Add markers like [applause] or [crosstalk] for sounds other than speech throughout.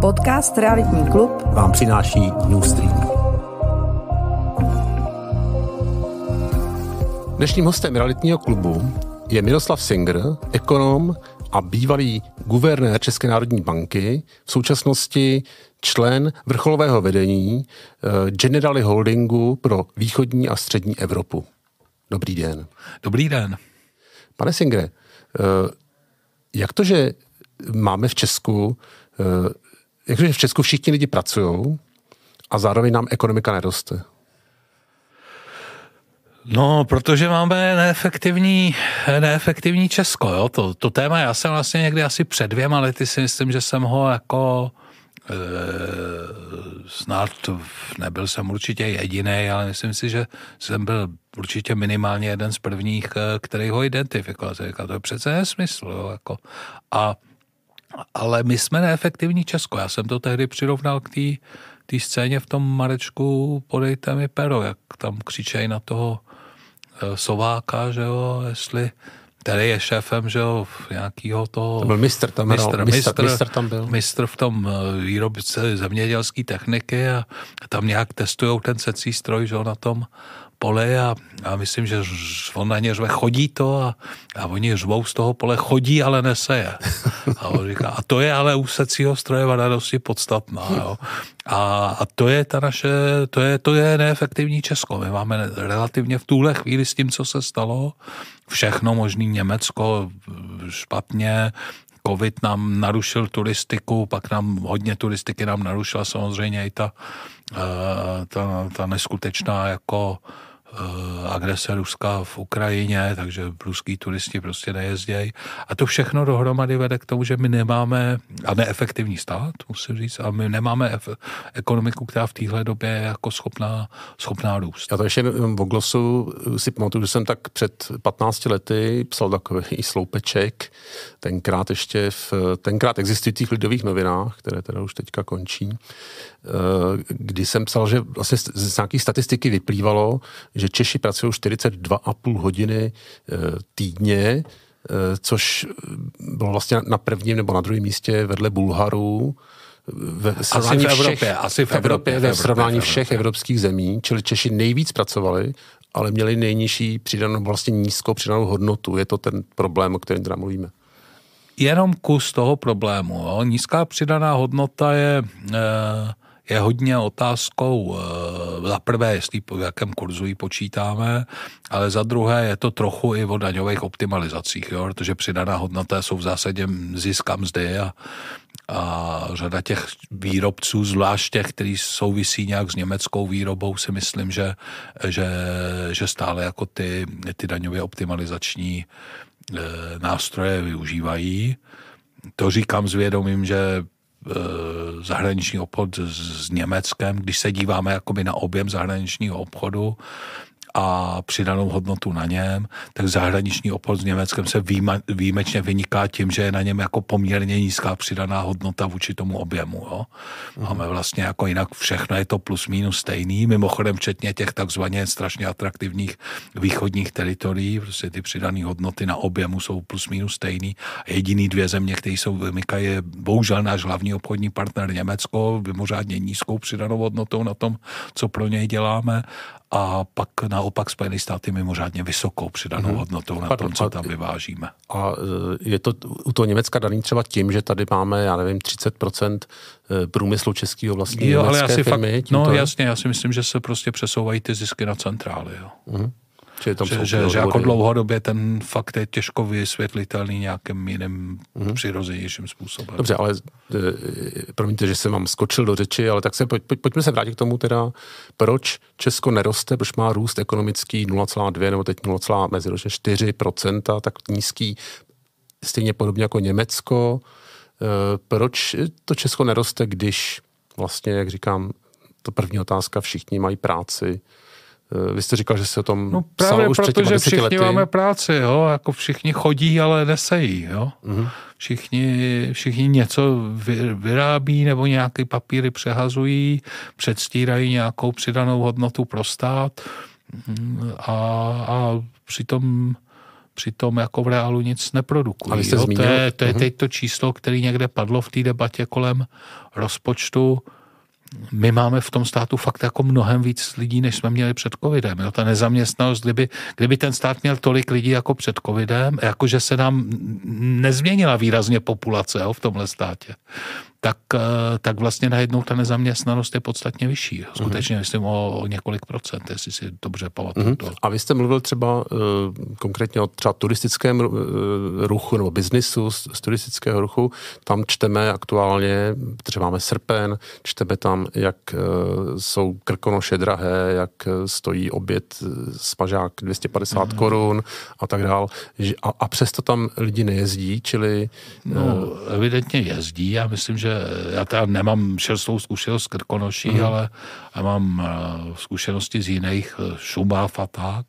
Podcast Realitní klub vám přináší Newstream. Dnešním hostem Realitního klubu je Miroslav Singer, ekonom a bývalý guvernér České národní banky, v současnosti člen vrcholového vedení eh, Generali Holdingu pro východní a střední Evropu. Dobrý den. Dobrý den. Pane Singre, eh, jak to, že máme v Česku eh, jakože v Česku všichni lidi pracují a zároveň nám ekonomika neroste. No, protože máme neefektivní, neefektivní Česko, jo. To, to téma já jsem vlastně někdy asi před dvěma lety si myslím, že jsem ho jako e, snad nebyl jsem určitě jediný, ale myslím si, že jsem byl určitě minimálně jeden z prvních, eh, který ho identifikoval. to je přece nesmysl, jo. Jako. A ale my jsme neefektivní Česko. Já jsem to tehdy přirovnal k té scéně v tom Marečku Podejte mi pero, jak tam křičejí na toho e, Sováka, že jo, jestli tady je šéfem, že jo, nějakýho toho... To byl mistr tam, mistr, mistr, mistr, mistr tam byl. Mistr v tom e, výrobce zemědělské techniky a tam nějak testují ten secí stroj, že jo, na tom pole a, a myslím, že on na ně řve, chodí to a, a oni řvou z toho pole, chodí, ale je. A on říká, a to je ale u secího stroje vada dosti podstatná. Jo. A, a to je ta naše, to je, to je neefektivní Česko. My máme relativně v tuhle chvíli s tím, co se stalo, všechno možný Německo špatně, covid nám narušil turistiku, pak nám hodně turistiky nám narušila samozřejmě i ta, eh, ta, ta neskutečná jako Eh, agrese Ruska v Ukrajině, takže ruský turisti prostě nejezdějí. A to všechno dohromady vede k tomu, že my nemáme, a neefektivní stát, musím říct, a my nemáme ef- ekonomiku, která v téhle době je jako schopná, schopná růst. Já to ještě v Oglosu si pamatuju, že jsem tak před 15 lety psal takový [laughs] sloupeček, tenkrát ještě v tenkrát existujících lidových novinách, které teda už teďka končí, eh, kdy jsem psal, že vlastně z nějakých statistiky vyplývalo, že Češi pracují 42,5 hodiny eh, týdně, eh, což eh, bylo vlastně na prvním nebo na druhém místě vedle Bulharů. Ve asi v Evropě, všech, asi v Evropě, ve srovnání Evropě, všech Evropě. evropských zemí, čili Češi nejvíc pracovali, ale měli nejnižší přidanou, vlastně nízkou přidanou hodnotu. Je to ten problém, o kterém teda mluvíme jenom kus toho problému. Jo. Nízká přidaná hodnota je e, je hodně otázkou eh, za prvé, jestli po jakém kurzu ji počítáme, ale za druhé je to trochu i o daňových optimalizacích, jo, protože přidaná hodnota jsou v zásadě zisk a mzdy a, a řada těch výrobců, zvlášť těch, který souvisí nějak s německou výrobou, si myslím, že, že, že stále jako ty, ty daňově optimalizační eh, nástroje využívají. To říkám s vědomím, že Eh, zahraniční obchod s Německem, když se díváme jakoby na objem zahraničního obchodu, a přidanou hodnotu na něm, tak zahraniční obchod s Německem se výma, výjimečně vyniká tím, že je na něm jako poměrně nízká přidaná hodnota vůči tomu objemu. Jo? Mhm. Máme vlastně jako jinak všechno je to plus minus stejný, mimochodem včetně těch takzvaně strašně atraktivních východních teritorií, prostě ty přidané hodnoty na objemu jsou plus minus stejný. Jediný dvě země, které jsou vymykají, je bohužel náš hlavní obchodní partner Německo, vymořádně nízkou přidanou hodnotou na tom, co pro něj děláme a pak naopak Spojené státy mimořádně vysokou přidanou hmm. hodnotou na tom, co tam vyvážíme. A e, je to u toho Německa daný třeba tím, že tady máme, já nevím, 30% e, průmyslu českého vlastní jo, ale já si firmy? Fakt, no jasně, já si myslím, že se prostě přesouvají ty zisky na centrály. Jo. Hmm. Že, tam že, že, že jako dlouhodobě ten fakt je těžko vysvětlitelný nějakým jiným mm-hmm. přirozenějším způsobem. Dobře, ale e, promiňte, že jsem vám skočil do řeči, ale tak se pojď, pojď, pojďme se vrátit k tomu teda, proč Česko neroste, proč má růst ekonomický 0,2 nebo teď 0,4 meziročně 4%, tak nízký, stejně podobně jako Německo. E, proč to Česko neroste, když vlastně, jak říkám, to první otázka, všichni mají práci, Eh, vy jste říkal, že se o tom no právě psalo už proto, že všichni lety. máme práci, jo? jako všichni chodí, ale nesejí. Jo? Mm-hmm. Všichni, všichni něco vyrábí nebo nějaké papíry přehazují, předstírají nějakou přidanou hodnotu pro stát mm, a, a přitom přitom jako v reálu nic neprodukují. A vy jste jo? To je, to je mhm. teď to číslo, které někde padlo v té debatě kolem rozpočtu my máme v tom státu fakt jako mnohem víc lidí, než jsme měli před covidem. Jo, ta nezaměstnanost, kdyby, kdyby ten stát měl tolik lidí jako před covidem, jakože se nám nezměnila výrazně populace jo, v tomhle státě tak, eh, tak vlastně najednou ta nezaměstnanost je podstatně vyšší. Mhm. Skutečně, mm-hmm. myslím o, o několik procent, jestli si dobře pamatuju. Mm-hmm. To. A vy jste mluvil třeba uh, konkrétně o třeba turistickém uh, ruchu nebo biznisu z, z turistického ruchu. Tam čteme aktuálně, třeba máme srpen, čteme tam, jak uh, jsou krkonoše drahé, jak stojí oběd smažák 250 mm-hmm. korun a tak dál. A, a přesto tam lidi nejezdí, čili... No, evidentně jezdí, já myslím, že že já teda nemám čerstvou zkušenost z Krkonoší, mm. ale já mám eh, zkušenosti z jiných eh, šumáv a tak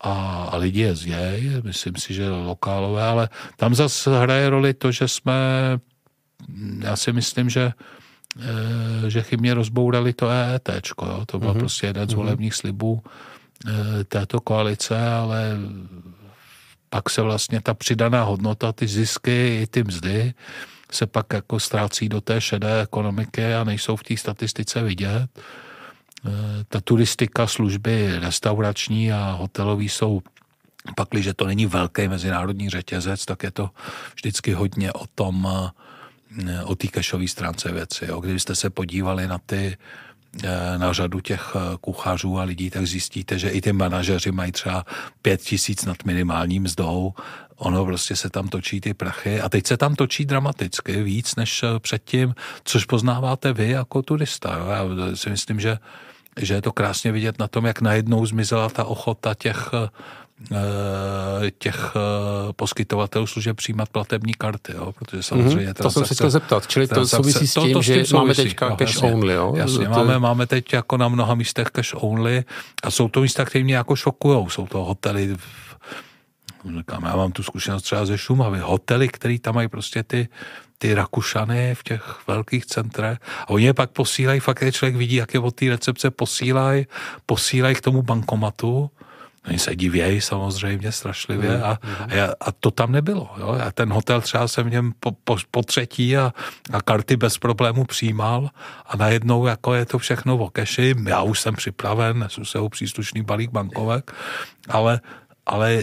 a, a lidi je zjejí, myslím si, že lokálové, ale tam zase hraje roli to, že jsme, já si myslím, že eh, že chybně rozbourali to EET, to byl mm-hmm. prostě jeden z mhm. volebních slibů této koalice, ale pak se vlastně ta přidaná hodnota, ty zisky i ty mzdy, se pak jako ztrácí do té šedé ekonomiky a nejsou v té statistice vidět. Eh, ta turistika, služby restaurační a hotelový jsou pakliže to není velký mezinárodní řetězec, tak je to vždycky hodně o tom, eh, o té kešové stránce věci. Jo. Kdybyste se podívali na ty Eh, na řadu těch eh, kuchařů a lidí, tak zjistíte, že i ty manažeři mají třeba pět tisíc nad minimální mzdou, ono prostě se tam točí ty prachy a teď se tam točí dramaticky víc než eh, předtím, což poznáváte vy jako turista. Jo? Já si myslím, že, že je to krásně vidět na tom, jak najednou zmizela ta ochota těch Eh, těch eh, poskytovatelů služeb přijímat platební karty, jo? protože mhm. samozřejmě... Mm-hmm, to jsem se chtěl zeptat, čili to souvisí s tím, to, to s tím že souvisí. máme teďka no, cash jasně, only, jo? Jasně, to... máme, máme teď jako na mnoha místech cash only a jsou to místa, které mě jako šokujou, jsou to hotely no, říkám, já mám tu zkušenost třeba ze Šumavy, hotely, které tam mají prostě ty, ty Rakušany v těch velkých centrech a oni je pak posílají, fakt je člověk vidí, jak je od té recepce posílají, posílají k tomu bankomatu Oni se divějí samozřejmě strašlivě mhm, a, mhm. a, a to tam nebylo. Jo? Já ten hotel třeba jsem v něm po, po, po třetí a, a karty bez problému přijímal a najednou jako je to všechno o keši, já už jsem připraven, nesu se příslušný balík bankovek, ale, ale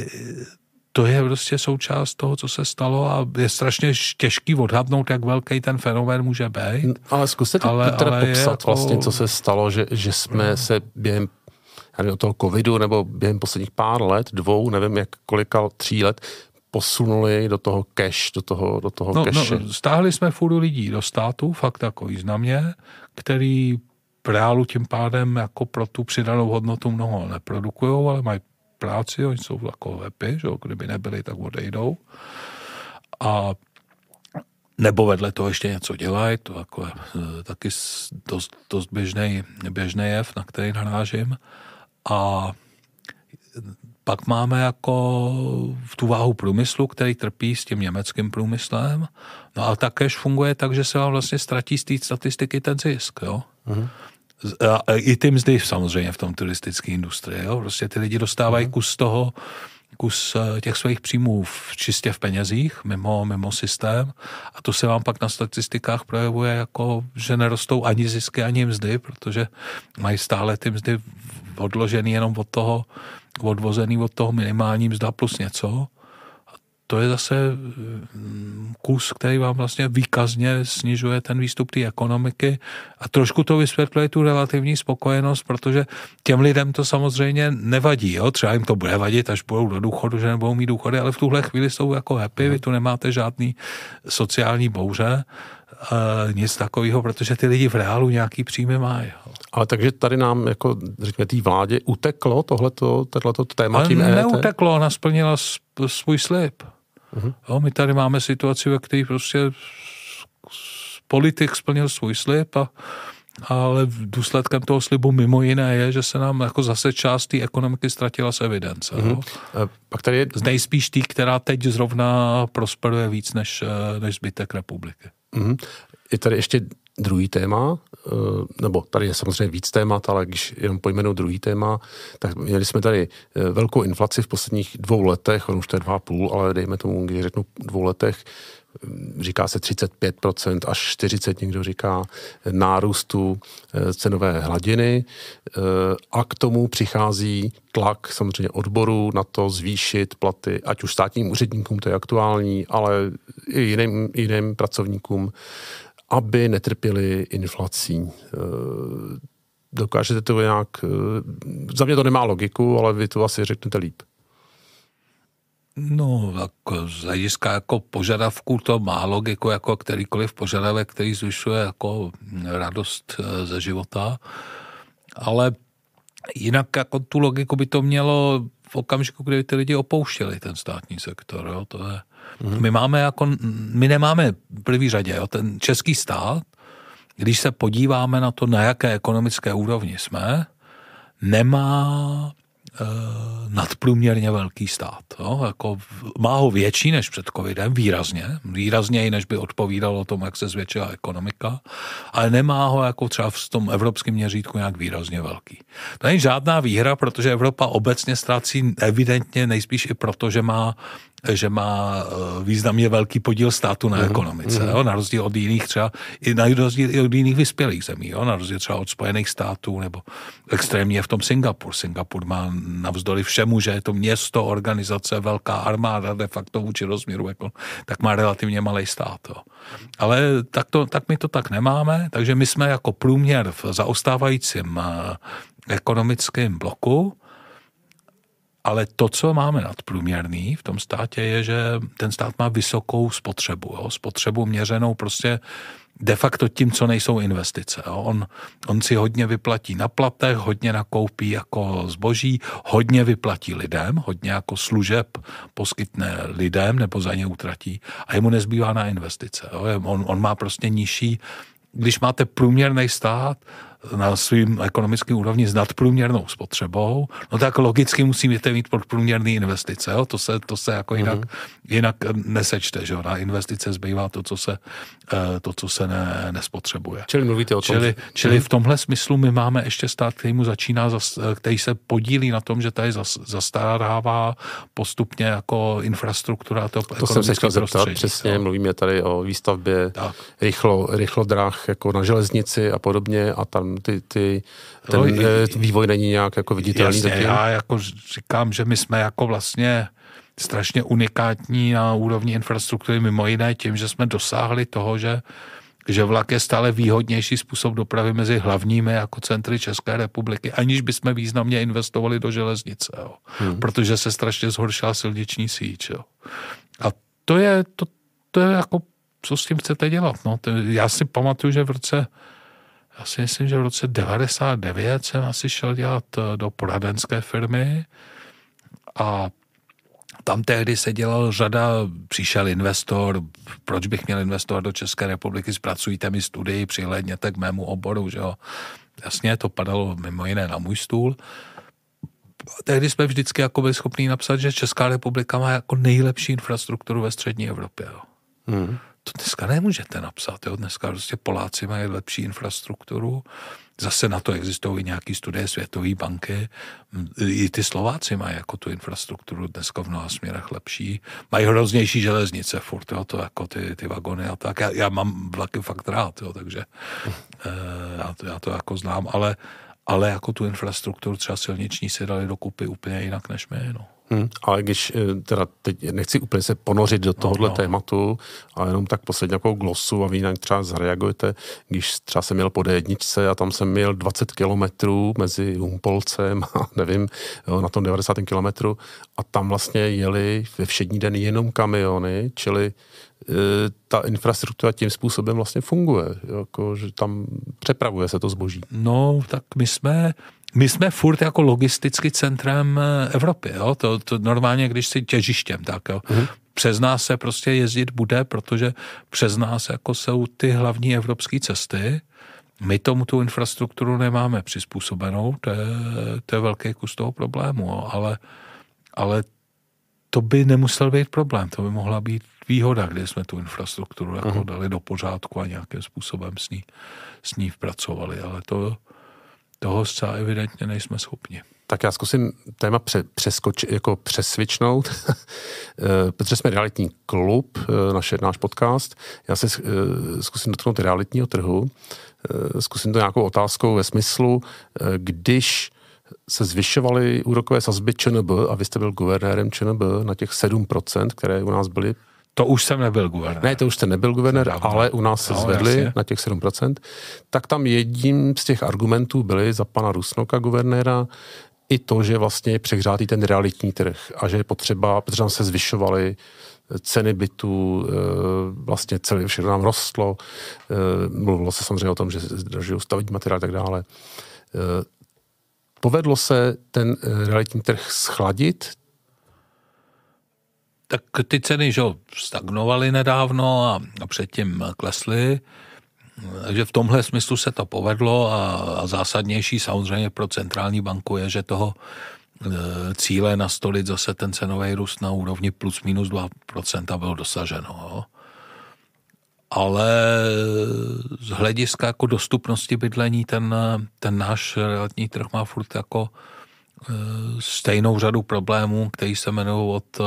to je prostě součást toho, co se stalo a je strašně těžký odhadnout, jak velký ten fenomén může být. Ale zkuste ale, teda ale popsat jako... vlastně, co se stalo, že, že jsme mhm. se během já nevím, od toho covidu nebo během posledních pár let, dvou, nevím jak kolika, tří let, posunuli do toho cash, do toho, do toho no, cash. No, stáhli jsme fůru lidí do státu, fakt jako významně, který reálu tím pádem jako pro tu přidanou hodnotu mnoho neprodukují, ale mají práci, oni jsou jako vepy, že jo, kdyby nebyli, tak odejdou. A nebo vedle toho ještě něco dělají, to jako je eh, taky dost, dost běžný, běžný jev, na který narážím. A pak máme jako v tu váhu průmyslu, který trpí s tím německým průmyslem. No a takéž funguje tak, že se vám vlastně ztratí z té statistiky ten zisk. Jo? Uh-huh. A i ty mzdy samozřejmě v tom turistické industrii. Jo? Prostě ty lidi dostávají uh-huh. kus toho, kus eh, těch svých příjmů v, čistě v penězích, mimo, mimo systém a to se vám pak na statistikách projevuje jako, že nerostou ani zisky, ani mzdy, protože mají stále ty mzdy odložený jenom od toho, odvozený od toho minimální mzda plus něco to je zase eh, kus, který vám vlastně výkazně snižuje ten výstup té ekonomiky a trošku to vysvětluje tu relativní spokojenost, protože těm lidem to samozřejmě nevadí. Jo? Třeba jim to bude vadit, až budou do důchodu, že nebudou mít důchody, ale v tuhle chvíli jsou jako happy, vy tu nemáte žádný sociální bouře, e, nic takového, protože ty lidi v reálu nějaký příjmy mají. Ale takže tady nám, jako řekněme, té vládě uteklo tohleto, tohleto téma tím e Neuteklo, ona splnila svůj slib. Uh-huh. Jo, my tady máme situaci, ve které prostě politik splnil svůj slib a ale důsledkem toho slibu mimo jiné je, že se nám jako zase část té ekonomiky ztratila z evidence. Uh-huh. Jo. A eh, pak tady je... Nejspíš tý, která teď zrovna prosperuje víc než, eh, než zbytek republiky. Uh-huh. Je tady ještě Druhý téma, eh, nebo tady je samozřejmě víc témat, ale když jenom pojmenu druhý téma, tak měli jsme tady eh, velkou inflaci v posledních dvou letech, on už to je dva půl, ale dejme tomu, když řeknu dvou letech, hm, říká se 35% až 40%, někdo říká, eh, nárůstu cenové hladiny a k tomu přichází tlak samozřejmě odboru na to zvýšit platy, ať už státním úředníkům, to je aktuální, ale i jiným, jiným pracovníkům aby netrpěli inflací. Eh, dokážete to nějak... Eh, za mě to nemá logiku, ale vy to asi řeknete líp. No, jako z hlediska jako požadavků to má logiku, jako kterýkoliv požadavek, který zvyšuje jako radost eh, ze života, ale jinak jako tu logiku by to mělo v okamžiku, kdy ty lidi opouštěli ten státní sektor, jo, to je Mm-hmm. My máme jako, my nemáme první řadě, jo, ten český stát, když se podíváme na to, na jaké ekonomické úrovni jsme, nemá e, nadprůměrně velký stát. Jo? Jako, má ho větší než před covidem, výrazně, výrazněji, než by odpovídalo tomu, jak se zvětšila ekonomika, ale nemá ho jako třeba v tom evropském měřítku nějak výrazně velký. To není žádná výhra, protože Evropa obecně ztrácí evidentně nejspíš i proto, že má že má eh, významně velký podíl státu na mm-hmm. ekonomice, mm-hmm. Jo, na rozdíl od jiných třeba, i na rozdíl i od jiných vyspělých zemí, jo, na rozdíl třeba od Spojených států, nebo extrémně v tom Singapur. Singapur má navzdory všemu, že je to město, organizace, velká armáda de facto vůči rozměru, jako, tak má relativně malý stát. Jo. Ale tak, to, tak my to tak nemáme, takže my jsme jako průměr v zaostávajícím eh, ekonomickém bloku, ale to, co máme nadprůměrný v tom státě, je, že ten stát má vysokou spotřebu. Jo? Spotřebu měřenou prostě de facto tím, co nejsou investice. Jo? On, on si hodně vyplatí na platech, hodně nakoupí jako zboží, hodně vyplatí lidem, hodně jako služeb poskytne lidem nebo za ně utratí a jemu nezbývá na investice. Jo? On, on má prostě nižší, když máte průměrný stát, na svým ekonomickém úrovni s nadprůměrnou spotřebou, no tak logicky musíte mít podprůměrný investice. Jo? To, se, to se jako jinak, mm-hmm. jinak nesečte. Že jo? Na investice zbývá to, co se, eh, to, co se ne, nespotřebuje. Čili mluvíte o tom. Čili, že... čili mhm. v tomhle smyslu my máme ještě stát, který mu začíná, který se podílí na tom, že tady zastarává postupně jako infrastruktura to To jsem se chtěl zeptat, přesně, jo? mluvíme tady o výstavbě tak. rychlo, rychlodráh jako na železnici a podobně a tam ty, ty, ten no, eh, vývoj není nějak jako viditelný. Jasně, já jako říkám, že my jsme jako vlastně strašně unikátní na úrovni infrastruktury, mimo jiné tím, že jsme dosáhli toho, že že vlak je stále výhodnější způsob dopravy mezi hlavními jako centry České republiky, aniž bychom významně investovali do železnice, jo. Hmm. protože se strašně zhoršila silniční síť. Jo. A to je, to, to je jako, co s tím chcete dělat. No. To, já si pamatuju, že v roce já si myslím, že v roce 99 jsem asi šel dělat eh, do poradenské firmy a tam tehdy se dělal řada, přišel investor, proč bych měl investovat do České republiky, zpracujte mi studii, přihledněte k mému oboru, že jo. Jasně, to padalo mimo jiné na můj stůl. Tehdy jsme vždycky jako byli schopni napsat, že Česká republika má jako nejlepší infrastrukturu ve střední Evropě. Jo. Mm. To dneska nemůžete napsat. Jo? Dneska prostě Poláci mají lepší infrastrukturu. Zase na to existují nějaké studie Světové banky. I ty Slováci mají jako tu infrastrukturu dneska v mnoha směrech lepší. Mají hroznější železnice furt, jo? to jako ty, ty vagony a tak. Já, já mám vlaky fakt rád, jo? takže eh, já, to, já to jako znám, ale ale jako tu infrastrukturu třeba silniční se dali dokupy úplně jinak než my. No. Hmm, ale když eh, teda teď nechci úplně se ponořit do no, tohohle no, no. tématu, ale jenom tak poslední nějakou glosu a vy jinak třeba zareagujete, když třeba jsem měl po d a tam jsem měl 20 kilometrů mezi Humpolcem a [laughs] nevím, jo, na tom 90. kilometru a tam vlastně jeli ve všední den jenom kamiony, čili E, ta infrastruktura tím způsobem vlastně funguje, jako, že tam přepravuje se to zboží. No, tak my jsme, my jsme furt jako logisticky centrem e, Evropy, jo? To, to normálně, když si těžištěm, tak jo. Mm-hmm. Přes nás se prostě jezdit bude, protože přes nás jako jsou ty hlavní evropské cesty. My tomu tu infrastrukturu nemáme přizpůsobenou, to je, to je velký kus toho problému, jo? ale ale to by nemusel být problém, to by mohla být výhoda, kde jsme tu infrastrukturu jako uh-huh. dali do pořádku a nějakým způsobem s ní, s ní pracovali, ale to, toho zcela evidentně nejsme schopni. Tak já zkusím téma pře- přeskoč, jako přesvičnout, [laughs] eh, protože jsme realitní klub, eh, naše, náš podcast. Já se eh, zkusím dotknout realitního trhu, zkusím to nějakou otázkou ve smyslu, když se zvyšovaly úrokové sazby ČNB a vy jste byl guvernérem ČNB na těch 7%, které u nás byly. To už jsem nebyl guvernér. Ne, to už jste nebyl guvernér, jsem ale u nás se no, zvedli jasně. na těch 7%. Tak tam jedním z těch argumentů byly za pana Rusnoka guvernéra i to, že vlastně je přehrátý ten realitní trh a že je potřeba, protože tam se zvyšovaly eh, ceny bytů, eh, vlastně celé všechno nám rostlo, eh, mluvilo se samozřejmě o tom, že zdražují stavit materiál a tak dále Povedlo se ten eh, realitní trh schladit? Tak ty ceny, že stagnovaly nedávno a, předtím klesly, takže v tomhle smyslu se to povedlo a, a zásadnější samozřejmě pro centrální banku je, že toho eh, cíle nastolit zase ten cenový růst na úrovni plus minus 2% bylo dosaženo. Jo ale z hlediska jako dostupnosti bydlení ten, ten náš realitní trh má furt jako e, stejnou řadu problémů, který se jmenují od e,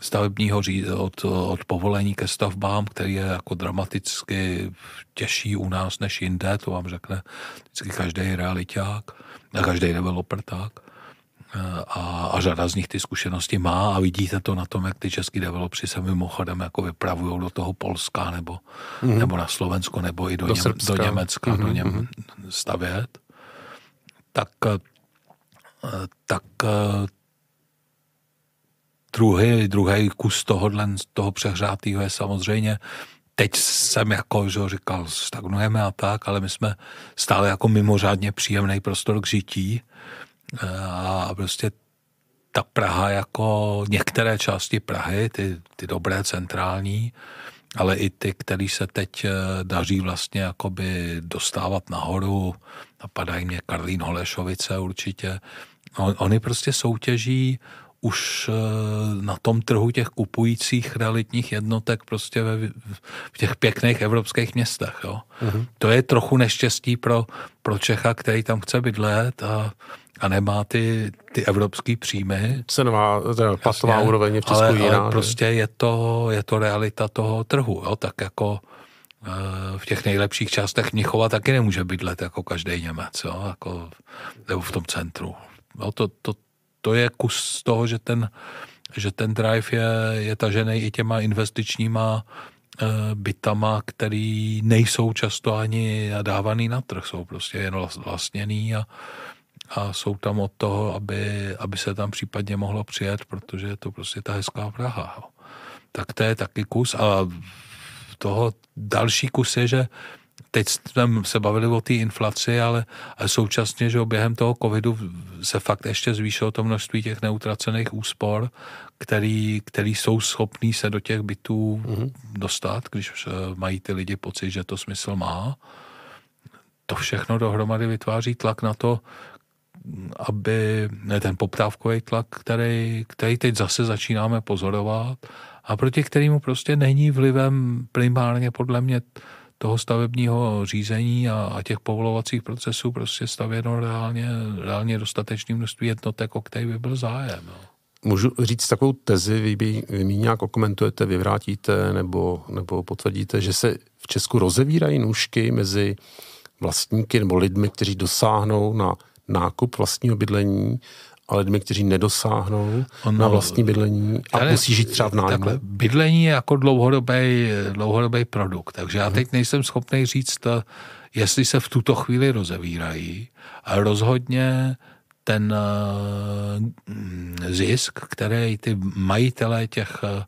stavebního řízení, od, od povolení ke stavbám, který je jako dramaticky těžší u nás než jinde, to vám řekne vždycky každý realiták, každý developer tak a, a řada z nich ty zkušenosti má a vidíte to na tom, jak ty český developři se mimochodem jako vypravují do toho Polska nebo, mm-hmm. nebo na Slovensko nebo i do, do, Něm, do Německa, mm-hmm. do mhm, Něm mhm. stavět, tak, eh, tak eh, druhý, druhý kus tohohle, toho přehřátého je samozřejmě teď jsem jako, že říkal, stagnujeme a tak, ale my jsme stále jako mimořádně příjemný prostor k žití a prostě ta Praha jako některé části Prahy, ty, ty dobré centrální, ale i ty, který se teď eh, daří vlastně jakoby dostávat nahoru, napadají mě Karlín Holešovice určitě, on, oni prostě soutěží už eh, na tom trhu těch kupujících realitních jednotek prostě ve, v těch pěkných evropských městech. Jo. Uh-huh. To je trochu neštěstí pro, pro Čecha, který tam chce bydlet a a nemá ty, ty evropský příjmy. Cenová, teda platová jasně, úroveň je v Česku ale, jiná. Ale prostě je to, je to realita toho trhu, jo, tak jako eh, v těch nejlepších částech Mnichova taky nemůže bydlet jako každý Němec, jo, jako, nebo v tom centru. No, to, to, to je kus toho, že ten, že ten drive je, je tažený i těma investičníma eh, bytama, který nejsou často ani dávaný na trh, jsou prostě jen vlastněný a a jsou tam od toho, aby, aby se tam případně mohlo přijet, protože je to prostě ta hezká Praha. Jo. Tak to je taky kus a toho další kus je, že teď jsme se bavili o té inflaci, ale, ale současně, že během toho covidu se fakt ještě zvýšilo to množství těch neutracených úspor, který, který jsou schopní se do těch bytů mm-hmm. dostat, když eh, mají ty lidi pocit, že to smysl má. To všechno dohromady vytváří tlak na to, aby ten poptávkový tlak, který, který teď zase začínáme pozorovat a proti kterému prostě není vlivem primárně podle mě toho stavebního řízení a, a těch povolovacích procesů prostě stavěno reálně, reálně dostatečným množství jednotek, o který by byl zájem. No. Můžu říct takovou tezi, vy, by, vy mi nějak okomentujete, vyvrátíte nebo, nebo potvrdíte, že se v Česku rozevírají nůžky mezi vlastníky nebo lidmi, kteří dosáhnou na nákup vlastního bydlení a lidmi, kteří nedosáhnou ono, na vlastní bydlení a ale, musí žít třeba v nájmu. Bydlení je jako dlouhodobý, dlouhodobý produkt, takže já teď nejsem schopný říct, eh, jestli se v tuto chvíli rozevírají, ale rozhodně ten eh, mm, zisk, který ty majitelé těch eh,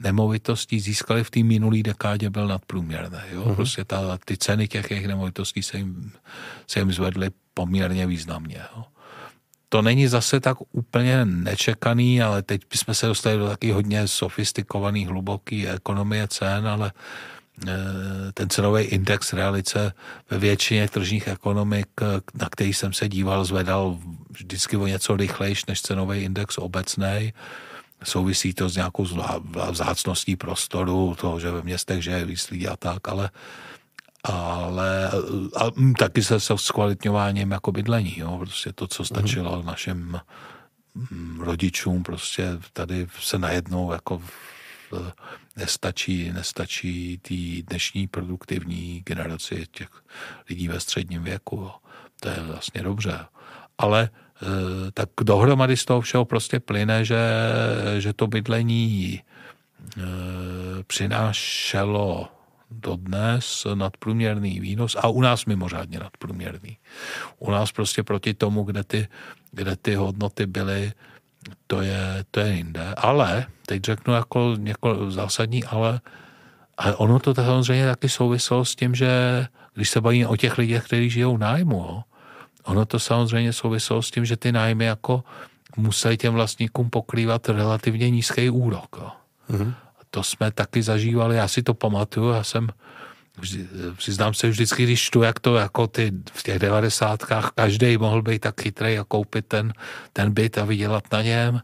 nemovitostí získali v té minulé dekádě byl nadprůměrné. Jo? Uh-huh. Prostě ta, ty ceny těch jejich nemovitostí se jim, se jim zvedly poměrně významně. Jo? To není zase tak úplně nečekaný, ale teď jsme se dostali do taky hodně sofistikovaný, hluboký ekonomie cen, ale e, ten cenový index realice ve většině tržních ekonomik, na který jsem se díval, zvedal vždycky o něco rychlejší než cenový index obecný. Souvisí to s nějakou vzácností prostoru, toho, že ve městech že je výslí a tak, ale ale a, mm, taky se, se kvalitňováním jako bydlení, jo, prostě to, co mhm. stačilo mm-hmm. našim mm, rodičům, prostě tady se najednou jako nestačí, nestačí tý dnešní produktivní generaci těch lidí ve středním věku. To je vlastně dobře. Ale Eh, tak dohromady z toho všeho prostě plyne, že, že to bydlení eh, přinášelo dodnes nadprůměrný výnos a u nás mimořádně nadprůměrný. U nás prostě proti tomu, kde ty, kde ty hodnoty byly, to je, to je jinde. Ale, teď řeknu jako něko, jako zásadní, ale, ale ono to samozřejmě taky souviselo s tím, že když se bavíme o těch lidech, kteří žijou nájmu, jo, Ono to samozřejmě souviselo s tím, že ty nájmy jako museli těm vlastníkům pokrývat relativně nízký úrok. Jo. Mm-hmm. To jsme taky zažívali, já si to pamatuju, já jsem vždy, přiznám se vždycky, když čtu, jak to jako ty v těch devadesátkách každý mohl být tak chytrý a koupit ten, ten byt a vydělat na něm.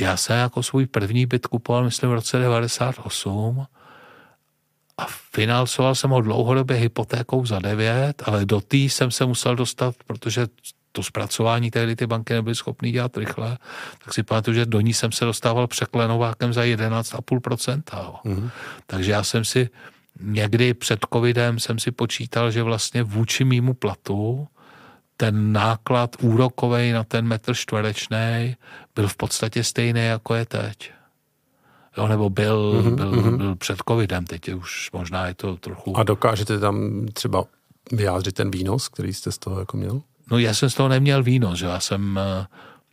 Já jsem jako svůj první byt kupoval, myslím, v roce 98 a financoval jsem ho dlouhodobě hypotékou za 9, ale do té jsem se musel dostat, protože to zpracování tehdy ty banky nebyly schopné dělat rychle, tak si pamatuju, že do ní jsem se dostával překlenovákem za 11,5%. Mm-hmm. Takže já jsem si někdy před covidem jsem si počítal, že vlastně vůči mýmu platu ten náklad úrokový na ten metr čtverečný byl v podstatě stejný, jako je teď jo, nebo byl, mm-hmm, byl, mm-hmm. byl před covidem, teď je už možná je to trochu... A dokážete tam třeba vyjádřit ten výnos, který jste z toho jako měl? No já jsem z toho neměl výnos, že já jsem eh,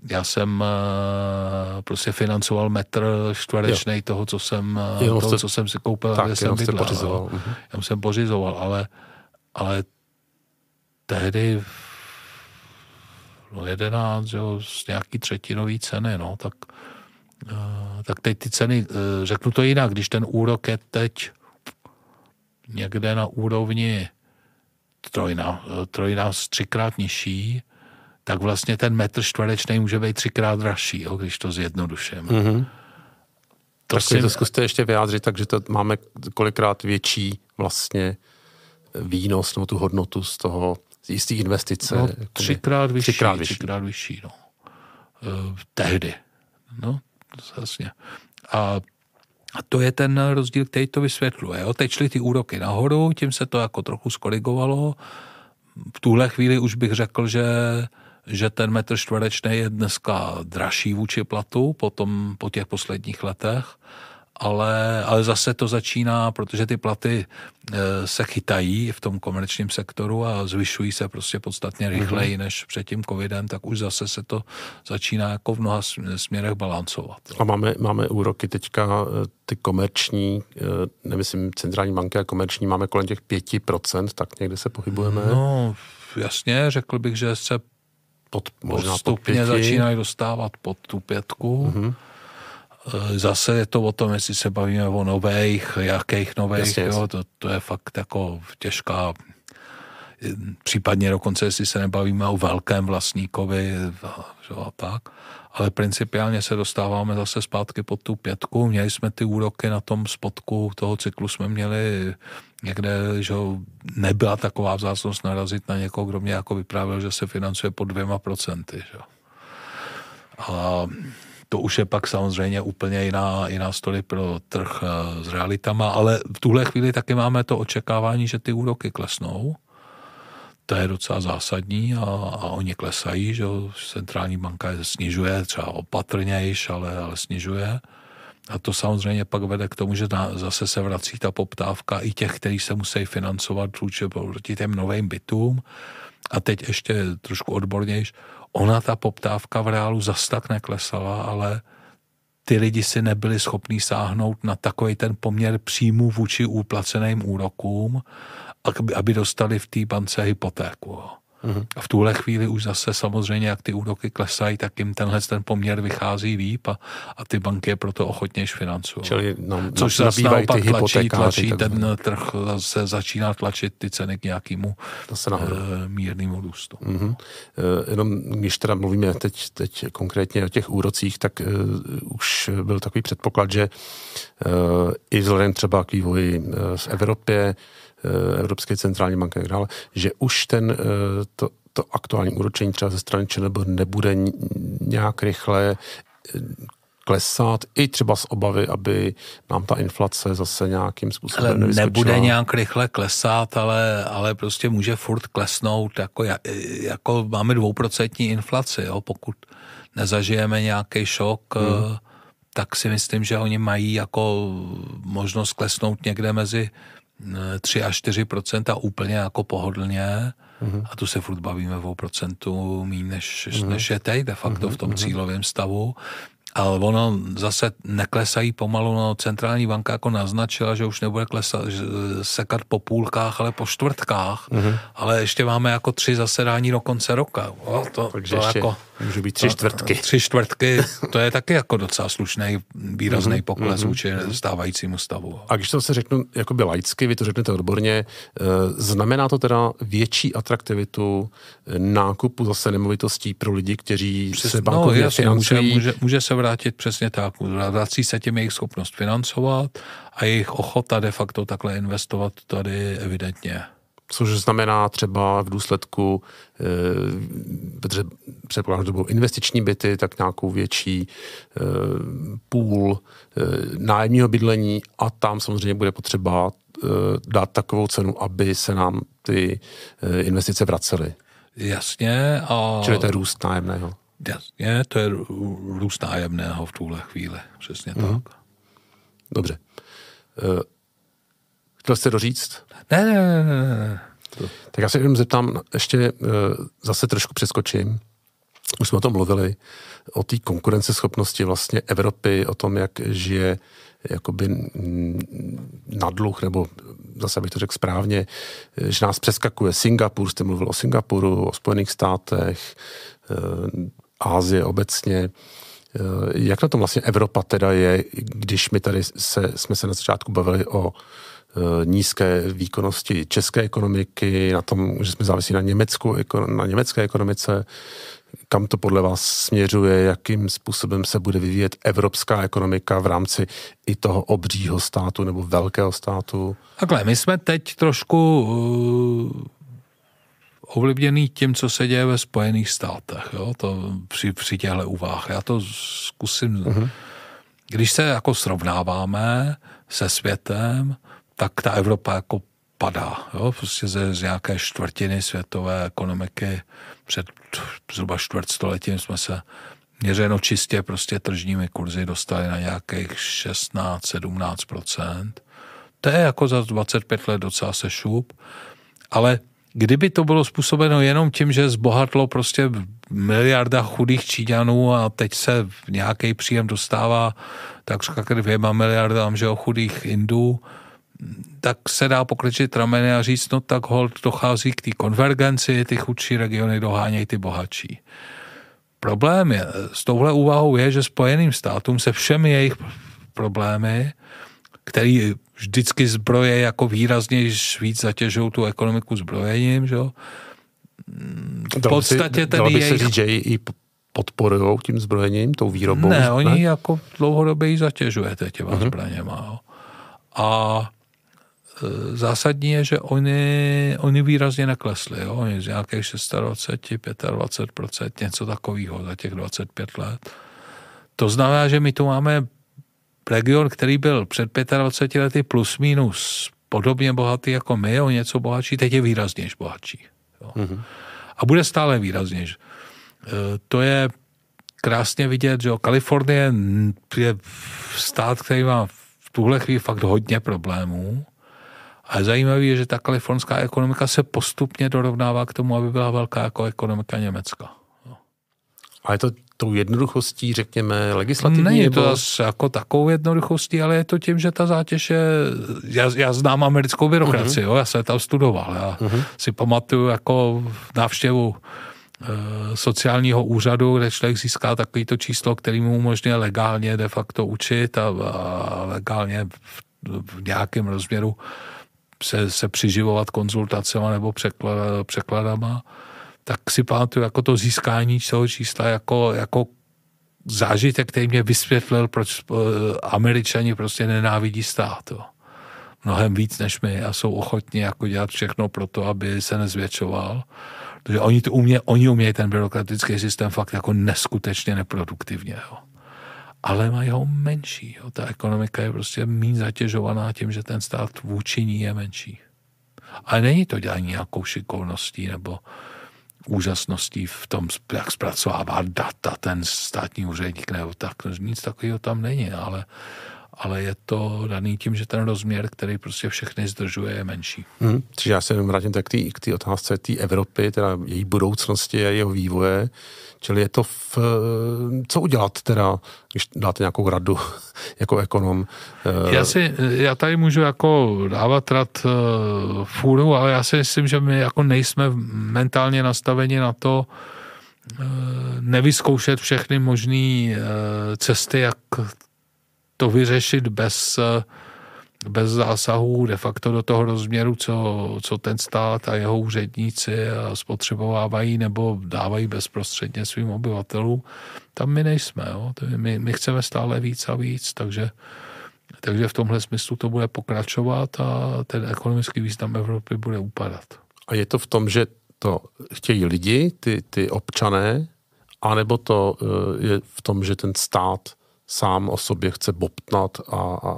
já jsem eh, prostě financoval metr čtverečný toho, co jsem, eh, jenom toho, jste, co jsem si koupil, tak, kde jsem bydlel. Pořizoval. Mhm. No. Já jsem pořizoval, ale, ale tehdy no jedenáct, jo, z nějaký třetinový ceny, no, tak tak teď ty ceny, eh, řeknu to jinak, když ten úrok je teď někde na úrovni trojna, eh, trojna třikrát nižší, tak vlastně ten metr čtverečný může být třikrát dražší, jo, když to zjednoduším. Mm-hmm. To, tak si... to zkuste ještě vyjádřit, takže to máme kolikrát větší vlastně eh, výnos nebo tu hodnotu z toho, z jistých investice. No, třikrát vyšší. Třikrát vyšší, třikrát vyšší no. Uh, tehdy. No, zase, A a to je ten rozdíl, který to vysvětluje. Jo? Teď šly ty úroky nahoru, tím se to jako trochu skorigovalo. V tuhle chvíli už bych řekl, že že ten metr čtverečný je dneska dražší vůči platu potom po těch posledních letech ale, ale zase to začíná, protože ty platy eh, se chytají v tom komerčním sektoru a zvyšují se prostě podstatně rychleji mm-hmm. než před tím covidem, tak už zase se to začíná jako v mnoha směrech balancovat. A máme, máme úroky teďka eh, ty komerční, eh, nemyslím centrální banky a komerční, máme kolem těch 5%, tak někde se pohybujeme? No, jasně, řekl bych, že se pod, postupně pod začínají dostávat pod tu pětku. Mm-hmm Eh, zase je to o tom, jestli se bavíme o nových, jakých nových, jasně, jo, to, to je fakt jako těžká, případně dokonce, jestli se nebavíme o velkém vlastníkovi jo, a tak, ale principiálně se dostáváme zase zpátky pod tu pětku, měli jsme ty úroky na tom spodku toho cyklu, jsme měli někde, že nebyla taková vzácnost narazit na někoho, kdo mě jako vyprávěl, že se financuje po dvěma procenty, že? A to už je pak samozřejmě úplně jiná, jiná stoly pro trh eh, s realitama, ale v tuhle chvíli taky máme to očekávání, že ty úroky klesnou. To je docela zásadní a, a oni klesají, že centrální banka je snižuje, třeba opatrnějiš, ale, ale snižuje. A to samozřejmě pak vede k tomu, že na, zase se vrací ta poptávka i těch, kteří se musí financovat proti těm novým bytům a teď ještě trošku odbornějš, ona ta poptávka v reálu zas tak neklesala, ale ty lidi si nebyli schopní sáhnout na takový ten poměr příjmu vůči úplaceným úrokům, aby dostali v té bance hypotéku. Mm-hmm. A v tuhle chvíli už zase samozřejmě, jak ty úroky klesají, tak jim tenhle ten poměr vychází líp a, a ty banky je proto ochotněž financují. Čili no, Což zase naopak ty tlačí, tlačí ten trh, se začíná tlačit ty ceny k nějakému eh, mírnému růstu. Mm-hmm. Jenom když teda mluvíme teď, teď konkrétně o těch úrocích, tak uh, už byl takový předpoklad, že uh, i vzhledem třeba k vývoji uh, v Evropě, Eh, Evropské centrální banky a tak dále, že už ten, eh, to, to aktuální úročení třeba ze strany ČNB nebude nějak rychle eh, klesat, i třeba z obavy, aby nám ta inflace zase nějakým způsobem ale Nebude nějak rychle klesat, ale, ale prostě může furt klesnout, jako, jako máme dvouprocentní inflaci, jo, pokud nezažijeme nějaký šok, hmm. tak si myslím, že oni mají jako možnost klesnout někde mezi 3 eh, až 4 úplně jako pohodlně mm-hmm. a tu se furt bavíme o procentu méně, než, mm-hmm. než mhm. je teď de facto mm-hmm. v tom mhm. cílovém stavu ale ono zase neklesají pomalu, no centrální banka jako naznačila, že už nebude klesa, sekat po půlkách, ale po čtvrtkách, mm-hmm. ale ještě máme jako tři zasedání do konce roka. O, to, Takže to ještě jako, může být tři čtvrtky. To, tři čtvrtky, to je taky jako docela slušný výrazný mm-hmm. pokles mm-hmm. vůči stávajícímu stavu. A když to se řeknu jakoby laicky, vy to řeknete odborně, eh, znamená to teda větší atraktivitu nákupu zase nemovitostí pro lidi, kteří Přes, se bankovně no, no Může, může, se vrátit vrátit přesně tak. Vrací se tím jejich schopnost financovat a jejich ochota de facto takhle investovat tady evidentně. Což znamená třeba v důsledku, eh, protože předpokládám, že budou investiční byty, tak nějakou větší eh, půl eh, nájemního bydlení a tam samozřejmě bude potřeba dát takovou cenu, aby se nám ty investice vracely. Jasně. A... Čili to je růst nájemného. Jasně, to je růst nájemného v tuhle chvíli, přesně tak. Mm. Dobře. Uh, chtěl jste doříct? Ne, ne, ne, ne. To. Tak já se jenom zeptám, ještě uh, zase trošku přeskočím. Už jsme o tom mluvili, o té konkurenceschopnosti vlastně Evropy, o tom, jak žije jakoby mm, nadluh, nebo zase bych to řekl správně, eh, že nás přeskakuje Singapur, jste mluvil o Singapuru, o Spojených státech, Ázie obecně. Eh, jak na tom vlastně Evropa teda je, když my tady se, jsme se na začátku bavili o eh, nízké výkonnosti české ekonomiky, na tom, že jsme závisí na, Německu, na německé ekonomice, kam to podle vás směřuje, jakým způsobem se bude vyvíjet evropská ekonomika v rámci i toho obřího státu nebo velkého státu? Takhle, my jsme teď trošku eh, ovlivněný tím, co se děje ve Spojených státech, jo, to při, při těchto úvah. Já to zkusím, uh-huh. když se jako srovnáváme se světem, tak ta Evropa jako padá, jo, prostě ze, z nějaké čtvrtiny světové ekonomiky před zhruba čtvrtstoletím jsme se měřeno čistě prostě tržními kurzy dostali na nějakých 16-17%. To je jako za 25 let docela šup, ale Kdyby to bylo způsobeno jenom tím, že zbohatlo prostě miliarda chudých Číňanů a teď se nějaký příjem dostává takřka když dvěma miliardám že o chudých Indů, tak se dá pokličit rameny a říct, no tak hold, dochází k té konvergenci, ty chudší regiony dohánějí ty bohatší. Problém je, s touhle úvahou je, že Spojeným státům se všemi jejich problémy který vždycky zbroje jako výrazně víc zatěžují tu ekonomiku zbrojením, že jo. V podstatě ten by jejich... se říct, že i podporují tím zbrojením, tou výrobou? Ne, oni ne? jako dlouhodobě ji zatěžujete těma uh-huh. zbraněma. Jo. A e, zásadní je, že oni, oni výrazně neklesli. Jo. Oni z nějakých 26, 25%, něco takového za těch 25 let. To znamená, že my tu máme Legion, který byl před 25 lety plus minus podobně bohatý jako my, o něco bohatší, teď je výrazněž bohatší. Jo. Mm-hmm. A bude stále výrazněž. E, to je krásně vidět, že Kalifornie je stát, který má v tuhle chvíli fakt hodně problémů. A zajímavé je, že ta kalifornská ekonomika se postupně dorovnává k tomu, aby byla velká jako ekonomika Německa. A je to tou jednoduchostí, řekněme, legislativní? Není nebo... to jako takovou jednoduchostí, ale je to tím, že ta zátěž je... Já, já znám americkou byrokracii, uh-huh. jo, já jsem tam studoval. Já uh-huh. si pamatuju jako návštěvu eh, sociálního úřadu, kde člověk získá takovýto číslo, který mu umožňuje legálně de facto učit a, a legálně v, v nějakém rozměru se, se přiživovat konzultacema nebo překlad, překladama tak si pamatuju jako to získání toho čísla jako, jako zážitek, který mě vysvětlil, proč eh, američani prostě nenávidí stát. Jo. Mnohem víc než my a jsou ochotní jako dělat všechno pro to, aby se nezvětšoval. Protože oni, to umě, oni umějí ten byrokratický systém fakt jako neskutečně neproduktivně. Jo. Ale mají ho menší. Jo. Ta ekonomika je prostě méně zatěžovaná tím, že ten stát vůči ní je menší. Ale není to dělání nějakou šikovností nebo úžasností v tom, jak zpracovává data ten státní úředník nebo tak, nic takového tam není, ale ale je to daný tím, že ten rozměr, který prostě všechny zdržuje, je menší. Hmm. Čiže já se vrátím tak k té otázce té Evropy, teda její budoucnosti a jeho vývoje. Čili je to, v, co udělat teda, když dáte nějakou radu [laughs] jako ekonom? Eh, já, si, já tady můžu jako dávat rad eh, fůru, ale já si myslím, že my jako nejsme mentálně nastaveni na to, eh, nevyzkoušet všechny možné cesty, jak to vyřešit bez, eh, bez zásahů de facto do toho rozměru, co, co ten stát a jeho úředníci spotřebovávají nebo dávají bezprostředně svým obyvatelům, tam my nejsme. Jo? My, my chceme stále víc a víc, takže takže v tomhle smyslu to bude pokračovat a ten ekonomický význam Evropy bude upadat. A je to v tom, že to chtějí lidi, ty, ty občané, anebo to eh, je v tom, že ten stát sám o sobě chce bobtnat a, a,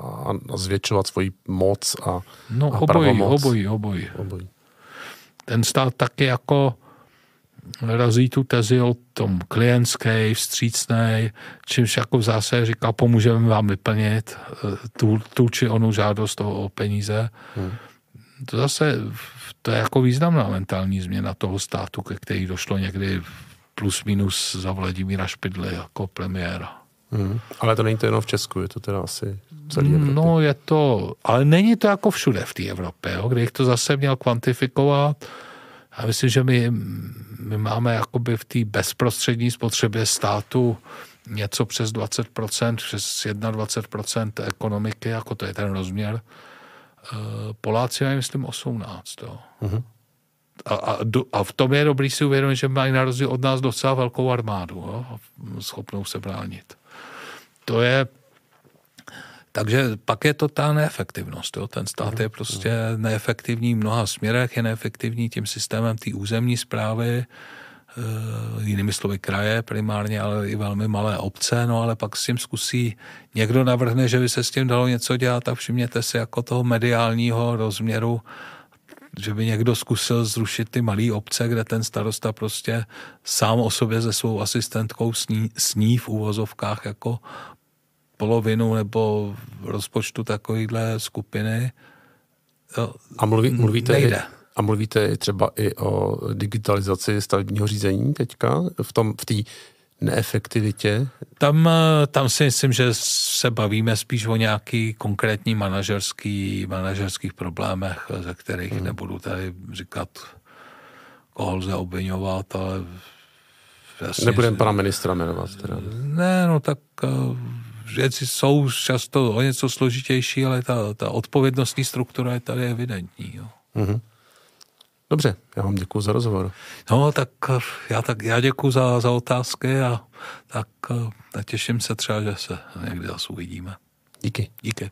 a zvětšovat svoji moc a No a obojí, pravomoc. obojí, obojí, obojí. Ten stát taky jako razí tu tezi o tom klientské, vstřícné, čímž jako zase říká, pomůžeme vám vyplnit eh, tu, tu či onu žádost o, o peníze. Hmm. To zase, to je jako významná mentální změna toho státu, ke který došlo někdy plus minus za Vladimíra Špidly jako premiéra. Hmm. Ale to není to jenom v Česku, je to teda asi celý Evropě. No je to, ale není to jako všude v té Evropě, jo, kdybych to zase měl kvantifikovat. Já myslím, že my, my máme jakoby v té bezprostřední spotřebě státu něco přes 20%, přes 21% ekonomiky, jako to je ten rozměr. Eh, Poláci mají, myslím, 18. Jo. Uh-huh. A, a, a v tom je dobrý si uvědomit, že mají na rozdíl od nás docela velkou armádu, jo, schopnou se bránit to je takže pak je to ta neefektivnost. Jo? Ten stát je prostě neefektivní v mnoha směrech, je neefektivní tím systémem té územní zprávy, eh, jinými slovy kraje primárně, ale i velmi malé obce, no ale pak s tím zkusí, někdo navrhne, že by se s tím dalo něco dělat a všimněte si jako toho mediálního rozměru, že by někdo zkusil zrušit ty malé obce, kde ten starosta prostě sám o sobě se svou asistentkou sní, sní v úvozovkách jako polovinu nebo rozpočtu takovéhle skupiny. A mluví, mluvíte, nejde. A mluvíte třeba i o digitalizaci stavebního řízení teďka v tom v neefektivitě? Tam, eh, tam si myslím, že se bavíme spíš o nějaký konkrétní manažerský, manažerských problémech, ze kterých hmm. nebudu tady říkat, koho lze obvinovat, ale Nebudeme pana ministra jmenovat teda. Ne, no tak eh, věci jsou často o něco složitější, ale ta, ta odpovědnostní struktura je tady evidentní. Jo. Mm-hmm. Dobře, já vám děkuji za rozhovor. No, tak já, tak, já děkuji za, za otázky a tak eh, a těším se třeba, že se někdy zase uvidíme. Díky. Díky.